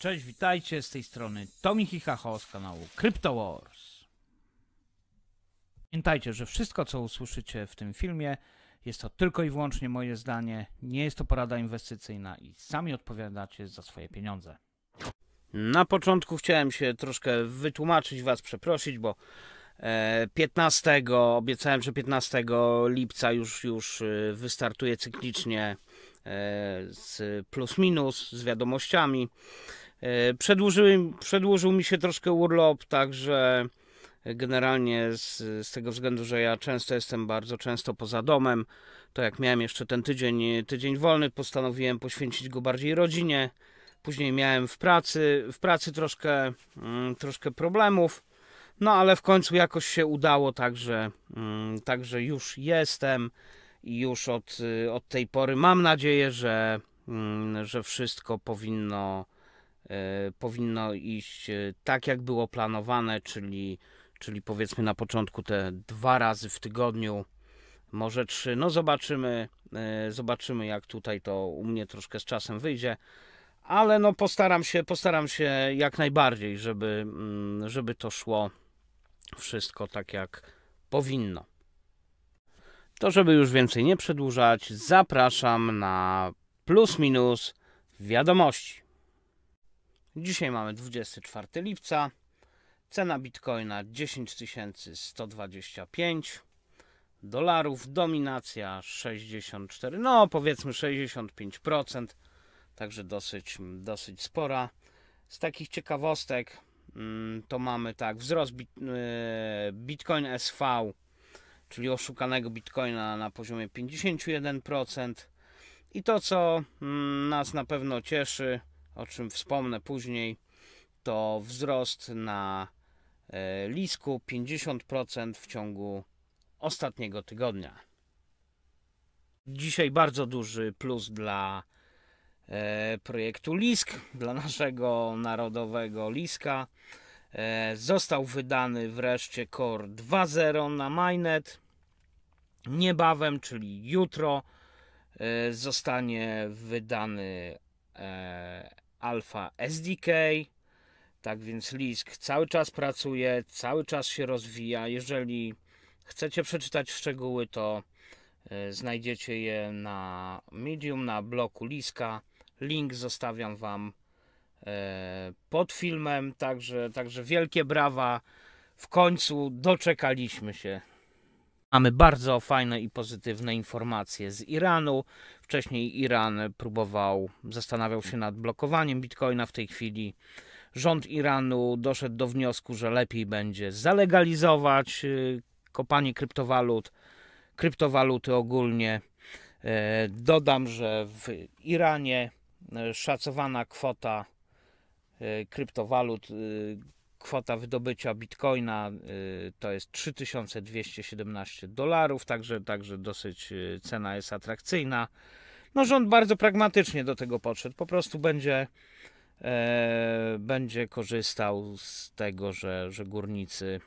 Cześć, witajcie z tej strony Tomi Hichacho z kanału Crypto Wars. Pamiętajcie, że wszystko co usłyszycie w tym filmie jest to tylko i wyłącznie moje zdanie, nie jest to porada inwestycyjna i sami odpowiadacie za swoje pieniądze. Na początku chciałem się troszkę wytłumaczyć, was przeprosić, bo 15, e, obiecałem, że 15 lipca już, już e, wystartuję cyklicznie e, z plus minus, z wiadomościami. E, przedłużył, mi się troszkę urlop, także generalnie z, z tego względu, że ja często jestem bardzo często poza domem, to jak miałem jeszcze ten tydzień, tydzień wolny, postanowiłem poświęcić go bardziej rodzinie. Później miałem w pracy, w pracy troszkę, mm, troszkę problemów, no ale w końcu jakoś się udało, także, mm, także już jestem i już od, y, od tej pory mam nadzieję, że, mm, że wszystko powinno E, powinno iść e, tak, jak było planowane, czyli, czyli powiedzmy na początku te dwa razy w tygodniu, może trzy. No zobaczymy, e, zobaczymy jak tutaj to u mnie troszkę z czasem wyjdzie. Ale no postaram się, postaram się jak najbardziej, żeby, mm, żeby to szło wszystko tak jak powinno. To, żeby już więcej nie przedłużać, zapraszam na plus minus wiadomości. Dzisiaj mamy 24 lipca. Cena bitcoina 10 125 dolarów, dominacja 64, no powiedzmy 65%, także dosyć, dosyć spora. Z takich ciekawostek mm, to mamy tak wzrost bit, e, Bitcoin SV, czyli oszukanego Bitcoina na poziomie 51%. I to, co mm, nas na pewno cieszy, o czym wspomnę później, to wzrost na e, Lisku 50% w ciągu ostatniego tygodnia. Dzisiaj bardzo duży plus dla e, projektu Lisk, dla naszego narodowego Liska. E, został wydany wreszcie Core 2.0 na Mainnet. Niebawem, czyli jutro, zostanie wydany Alpha SDK. Tak więc Lisk cały czas pracuje, cały czas się rozwija. Jeżeli chcecie przeczytać szczegóły, to e, znajdziecie je na Medium, na bloku Liska. Link zostawiam Wam e, pod filmem, także, także wielkie brawa. W końcu doczekaliśmy się. Mamy bardzo fajne i pozytywne informacje z Iranu. Wcześniej Iran próbował, zastanawiał się nad blokowaniem bitcoina. W tej chwili rząd Iranu doszedł do wniosku, że lepiej będzie zalegalizować y, kopanie kryptowalut, kryptowaluty ogólnie. E, dodam, że w Iranie e, szacowana kwota e, kryptowalut y, kwota wydobycia bitcoina y, to jest 3217 dolarów, także, także dosyć y, cena jest atrakcyjna. No rząd bardzo pragmatycznie do tego podszedł, po prostu będzie, e, będzie korzystał z tego, że, że górnicy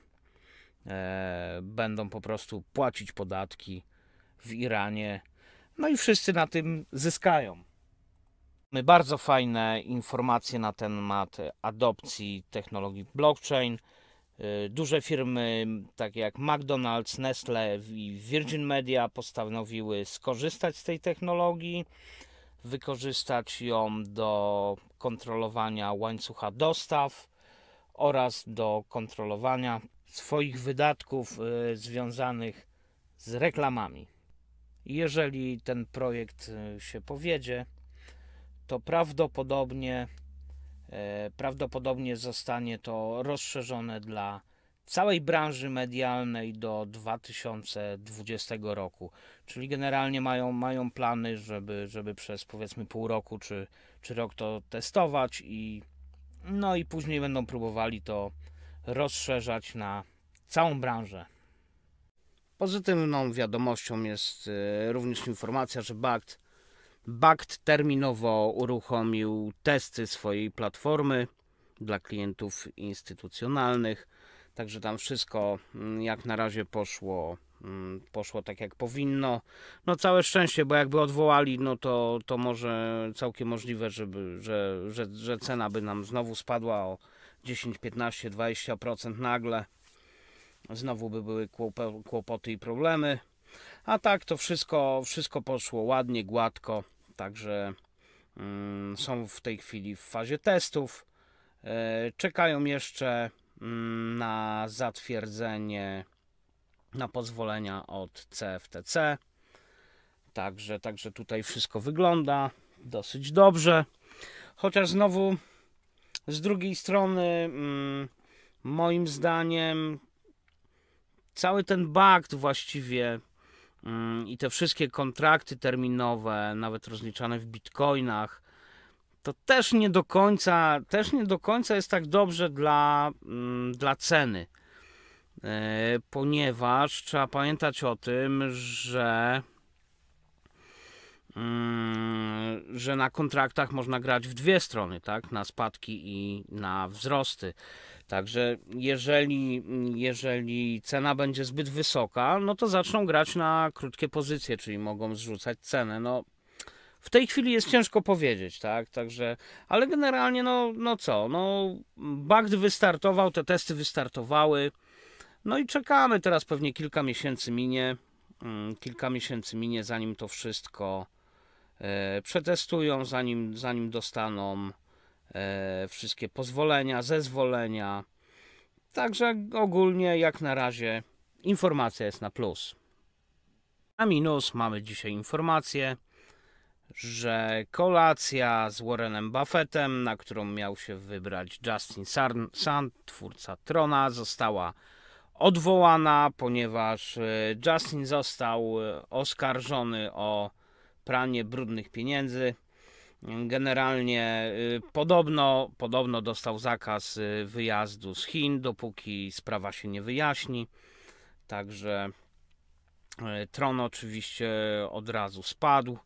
e, będą po prostu płacić podatki w Iranie, no i wszyscy na tym zyskają. Bardzo fajne informacje na temat adopcji technologii blockchain. Y, duże firmy takie jak McDonald's, Nestle i Virgin Media postanowiły skorzystać z tej technologii, wykorzystać ją do kontrolowania łańcucha dostaw oraz do kontrolowania swoich wydatków y, związanych z reklamami. Jeżeli ten projekt y, się powiedzie, to prawdopodobnie e, prawdopodobnie zostanie to rozszerzone dla całej branży medialnej do 2020 roku. Czyli generalnie mają, mają plany, żeby, żeby przez powiedzmy pół roku czy, czy rok to testować i no i później będą próbowali to rozszerzać na całą branżę. Pozytywną wiadomością jest e, również informacja, że BACT Bakt terminowo uruchomił testy swojej platformy dla klientów instytucjonalnych, także tam wszystko mm, jak na razie poszło mm, poszło tak jak powinno. No całe szczęście, bo jakby odwołali, no to, to może całkiem możliwe, żeby, że, że, że cena by nam znowu spadła o 10, 15, 20% nagle. Znowu by były kłopoty i problemy. A tak to wszystko, wszystko poszło ładnie, gładko. Także mm, są w tej chwili w fazie testów. E, czekają jeszcze mm, na zatwierdzenie, na pozwolenia od CFTC. Także, także tutaj wszystko wygląda dosyć dobrze. Chociaż znowu z drugiej strony, mm, moim zdaniem, cały ten bakt właściwie Mm, i te wszystkie kontrakty terminowe, nawet rozliczane w bitcoinach, to też nie do końca, też nie do końca jest tak dobrze dla, mm, dla ceny. E, ponieważ trzeba pamiętać o tym, że mm, że na kontraktach można grać w dwie strony, tak? Na spadki i na wzrosty. Także jeżeli, jeżeli cena będzie zbyt wysoka, no to zaczną grać na krótkie pozycje, czyli mogą zrzucać cenę. No, w tej chwili jest ciężko powiedzieć, tak? Także, ale generalnie, no, no co? No, Bagd wystartował, te testy wystartowały. No i czekamy teraz, pewnie kilka miesięcy minie. Mm, kilka miesięcy minie, zanim to wszystko E, przetestują, zanim, zanim dostaną e, wszystkie pozwolenia, zezwolenia. Także ogólnie jak na razie informacja jest na plus. Na minus mamy dzisiaj informację, że kolacja z Warrenem Buffettem, na którą miał się wybrać Justin Sand, twórca Trona, została odwołana, ponieważ e, Justin został oskarżony o pranie brudnych pieniędzy. Generalnie y, podobno, podobno dostał zakaz y, wyjazdu z Chin, dopóki sprawa się nie wyjaśni. Także y, tron oczywiście od razu spadł,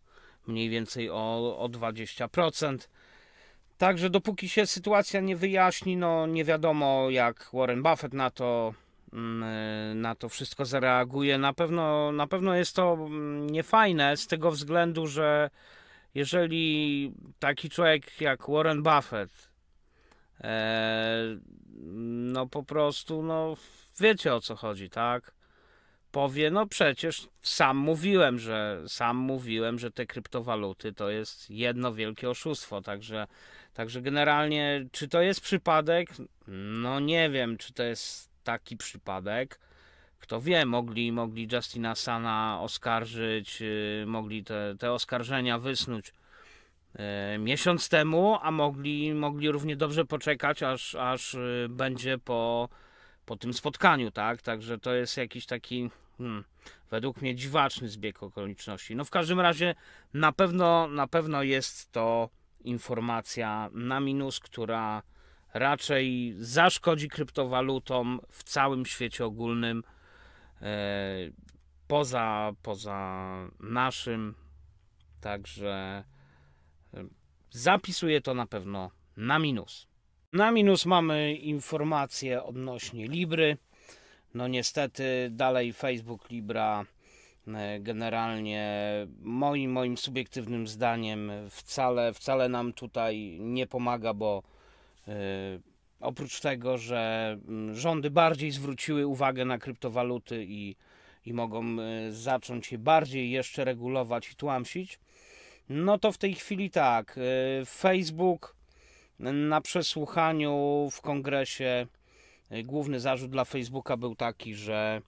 mniej więcej o, o 20%. Także dopóki się sytuacja nie wyjaśni, no nie wiadomo jak Warren Buffett na to Mm, y, na to wszystko zareaguje. Na pewno, na pewno jest to mm, niefajne z tego względu, że jeżeli taki człowiek jak Warren Buffett, e, no po prostu, no wiecie o co chodzi, tak? Powie, no przecież sam mówiłem, że sam mówiłem, że te kryptowaluty to jest jedno wielkie oszustwo, także, także generalnie, czy to jest przypadek? No nie wiem, czy to jest taki przypadek. Kto wie, mogli, mogli Justina Sana oskarżyć, y, mogli te, te oskarżenia wysnuć y, miesiąc temu, a mogli, mogli równie dobrze poczekać, aż, aż y, będzie po, po tym spotkaniu, tak? Także to jest jakiś taki, hmm, według mnie, dziwaczny zbieg okoliczności. No w każdym razie na pewno, na pewno jest to informacja na minus, która raczej zaszkodzi kryptowalutom w całym świecie ogólnym, e, poza, poza naszym. Także e, zapisuje to na pewno na minus. Na minus mamy informacje odnośnie Libry. No niestety dalej Facebook Libra e, generalnie moim moim subiektywnym zdaniem wcale wcale nam tutaj nie pomaga, bo E, oprócz tego, że mm, rządy bardziej zwróciły uwagę na kryptowaluty i, i mogą e, zacząć je bardziej jeszcze regulować i tłamsić, no to w tej chwili tak. E, Facebook na przesłuchaniu w kongresie główny zarzut dla Facebooka był taki, że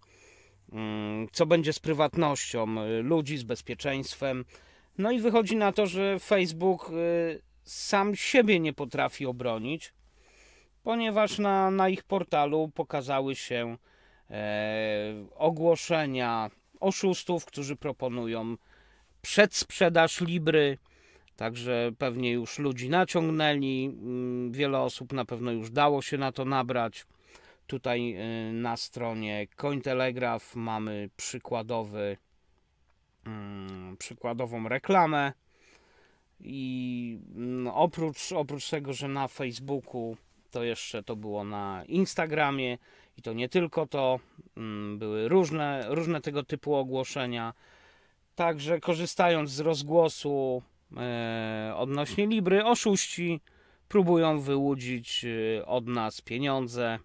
mm, co będzie z prywatnością ludzi, z bezpieczeństwem. No i wychodzi na to, że Facebook sam siebie nie potrafi obronić, ponieważ na, na ich portalu pokazały się e, ogłoszenia oszustów, którzy proponują przedsprzedaż Libry. Także pewnie już ludzi naciągnęli, mm, wiele osób na pewno już dało się na to nabrać. Tutaj e, na stronie Cointelegraph mamy przykładowy, mm, przykładową reklamę. I mm, oprócz, oprócz tego, że na Facebooku, to jeszcze to było na Instagramie i to nie tylko to, mm, były różne, różne tego typu ogłoszenia. Także korzystając z rozgłosu e, odnośnie Libry, oszuści próbują wyłudzić e, od nas pieniądze,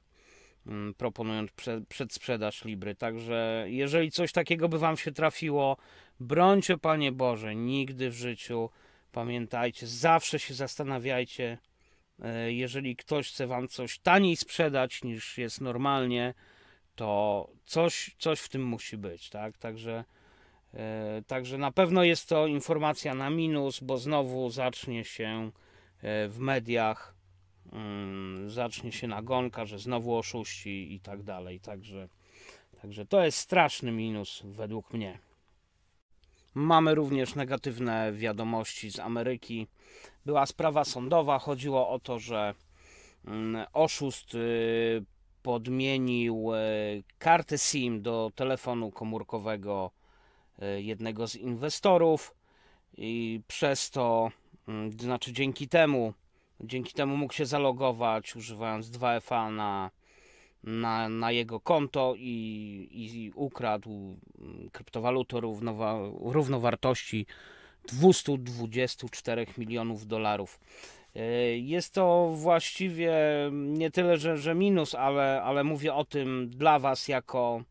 mm, proponując przedsprzedaż Libry. Także jeżeli coś takiego by Wam się trafiło, brońcie Panie Boże, nigdy w życiu Pamiętajcie, zawsze się zastanawiajcie, e, jeżeli ktoś chce wam coś taniej sprzedać niż jest normalnie, to coś, coś w tym musi być, tak? Także, e, także na pewno jest to informacja na minus, bo znowu zacznie się e, w mediach, mm, zacznie się nagonka, że znowu oszuści i tak dalej. Także, także to jest straszny minus według mnie. Mamy również negatywne wiadomości z Ameryki. Była sprawa sądowa, chodziło o to, że mm, oszust y, podmienił y, kartę SIM do telefonu komórkowego y, jednego z inwestorów i przez to, mm, znaczy dzięki temu, dzięki temu mógł się zalogować używając 2FA na na, na jego konto i, i ukradł mm, kryptowalutę równowa równowartości 224 milionów dolarów. E, jest to właściwie nie tyle, że, że minus, ale, ale mówię o tym dla Was jako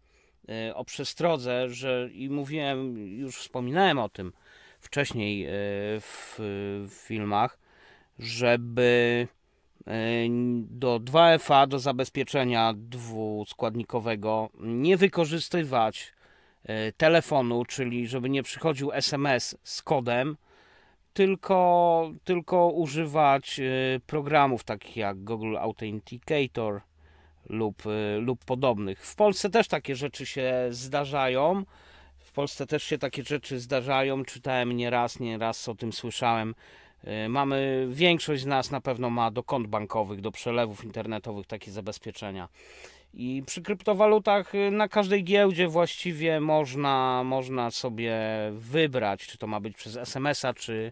e, o przestrodze, że i mówiłem, już wspominałem o tym wcześniej e, w, w filmach, żeby do 2FA, do zabezpieczenia dwuskładnikowego, nie wykorzystywać e, telefonu, czyli żeby nie przychodził SMS z kodem, tylko, tylko używać e, programów takich jak Google Authenticator lub, e, lub podobnych. W Polsce też takie rzeczy się zdarzają. W Polsce też się takie rzeczy zdarzają. Czytałem nieraz, nieraz o tym słyszałem E, mamy, większość z nas na pewno ma do kont bankowych, do przelewów internetowych takie zabezpieczenia. I przy kryptowalutach e, na każdej giełdzie właściwie można, można sobie wybrać, czy to ma być przez SMS-a, czy,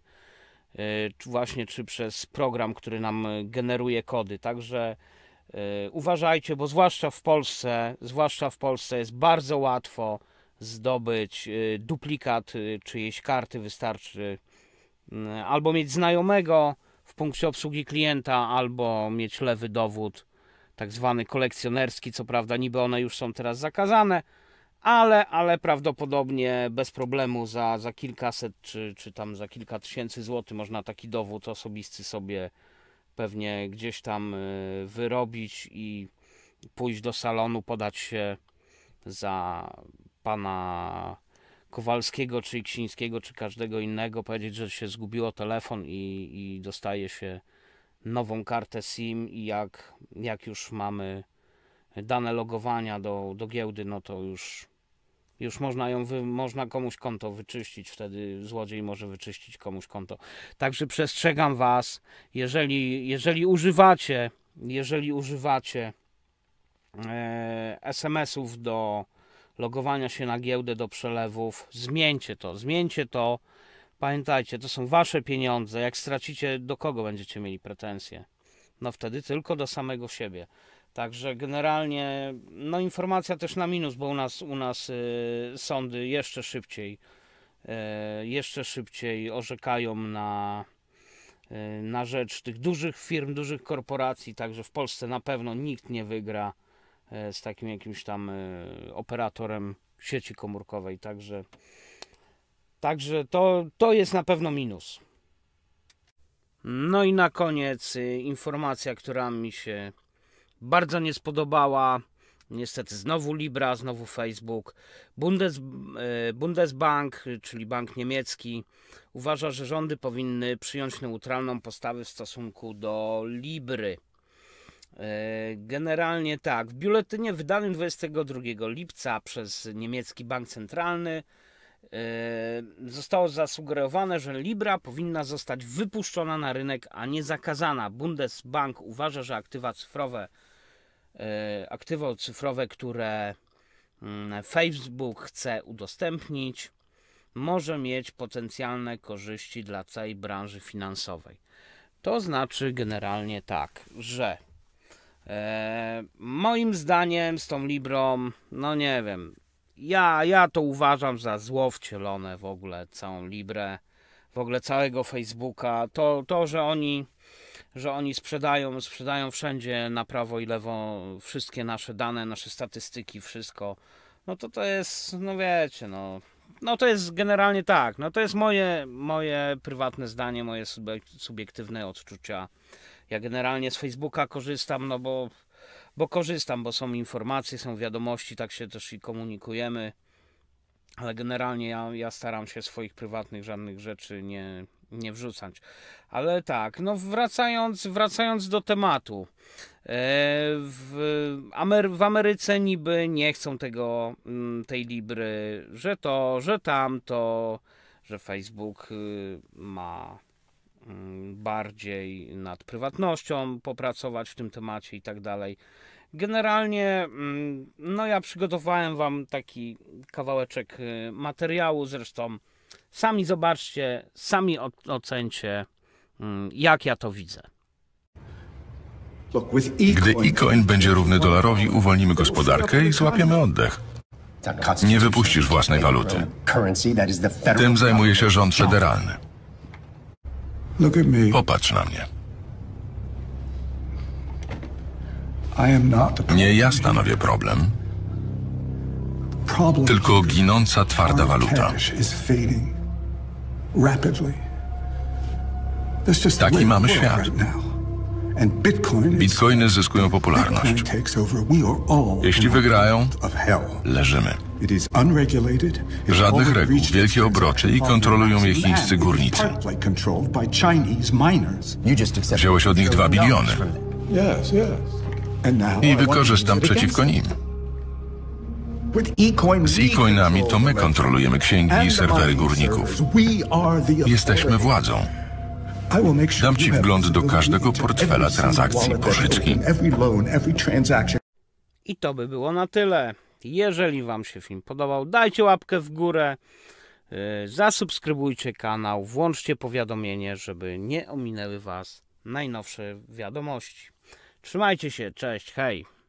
e, czy właśnie czy przez program, który nam generuje kody. Także uważajcie, bo zwłaszcza w Polsce, zwłaszcza w Polsce jest bardzo łatwo zdobyć duplikat czyjejś karty. Wystarczy Mm, albo mieć znajomego w punkcie obsługi klienta, albo mieć lewy dowód, tak zwany kolekcjonerski. Co prawda, niby one już są teraz zakazane, ale, ale prawdopodobnie bez problemu za, za kilkaset czy, czy tam za kilka tysięcy złotych można taki dowód osobisty sobie pewnie gdzieś tam y, wyrobić i pójść do salonu, podać się za pana Kowalskiego, czy Iksińskiego, czy każdego innego, powiedzieć, że się zgubiło telefon i, i dostaje się nową kartę SIM i jak, jak już mamy dane logowania do, do giełdy, no to już, już można, ją wy, można komuś konto wyczyścić, wtedy złodziej może wyczyścić komuś konto. Także przestrzegam Was, jeżeli, jeżeli używacie, jeżeli używacie e, SMS-ów do logowania się na giełdę do przelewów. Zmieńcie to, zmieńcie to. Pamiętajcie, to są wasze pieniądze. Jak stracicie, do kogo będziecie mieli pretensje? No wtedy tylko do samego siebie. Także generalnie, no informacja też na minus, bo u nas, u nas y, sądy jeszcze szybciej, y, jeszcze szybciej orzekają na, y, na rzecz tych dużych firm, dużych korporacji. Także w Polsce na pewno nikt nie wygra E, z takim jakimś tam e, operatorem sieci komórkowej, także także to, to jest na pewno minus. No i na koniec e, informacja, która mi się bardzo nie spodobała. Niestety znowu Libra, znowu Facebook. Bundes, Bundesbank, czyli bank niemiecki, uważa, że rządy powinny przyjąć neutralną postawę w stosunku do Libry. E, generalnie tak. W biuletynie wydanym 22 lipca przez niemiecki bank centralny e, zostało zasugerowane, że Libra powinna zostać wypuszczona na rynek, a nie zakazana. Bundesbank uważa, że aktywa cyfrowe, e, aktywa cyfrowe, które mm, Facebook chce udostępnić, może mieć potencjalne korzyści dla całej branży finansowej. To znaczy generalnie tak, że Eee, moim zdaniem z tą Librą, no nie wiem, ja, ja to uważam za zło wcielone w ogóle całą Librę, w ogóle całego Facebooka. To, to że oni że oni sprzedają, sprzedają wszędzie na prawo i lewo wszystkie nasze dane, nasze statystyki, wszystko. No to to jest, no wiecie, no, no to jest generalnie tak. No to jest moje, moje prywatne zdanie, moje subiektywne odczucia ja generalnie z Facebooka korzystam, no bo, bo korzystam, bo są informacje, są wiadomości, tak się też i komunikujemy. Ale generalnie ja, ja staram się swoich prywatnych żadnych rzeczy nie, nie wrzucać. Ale tak, no wracając, wracając do tematu. E, w, Amery w Ameryce niby nie chcą tego, mm, tej Libry, że to, że tamto, że Facebook y, ma Mm, bardziej nad prywatnością popracować w tym temacie i tak dalej. Generalnie, mm, no ja przygotowałem Wam taki kawałeczek y, materiału, zresztą sami zobaczcie, sami ocencie, mm, jak ja to widzę. Gdy coin będzie równy dolarowi, uwolnimy gospodarkę i złapiemy oddech. Nie wypuścisz własnej waluty. Tym zajmuje się rząd federalny. Popatrz na mnie. Nie ja stanowię problem, tylko ginąca twarda waluta. Taki mamy świat. Bitcoiny zyskują popularność. Jeśli wygrają, leżymy. Żadnych reguł, wielkie obroty i kontrolują je chińscy górnicy. Wziąłeś od nich dwa biliony. I wykorzystam przeciwko nim. Z e-coinami to my kontrolujemy księgi i serwery górników. Jesteśmy władzą. Dam Ci wgląd do każdego portfela transakcji pożyczki. I to by było na tyle. Jeżeli Wam się film podobał, dajcie łapkę w górę, y, zasubskrybujcie kanał, włączcie powiadomienie, żeby nie ominęły Was najnowsze wiadomości. Trzymajcie się, cześć, hej!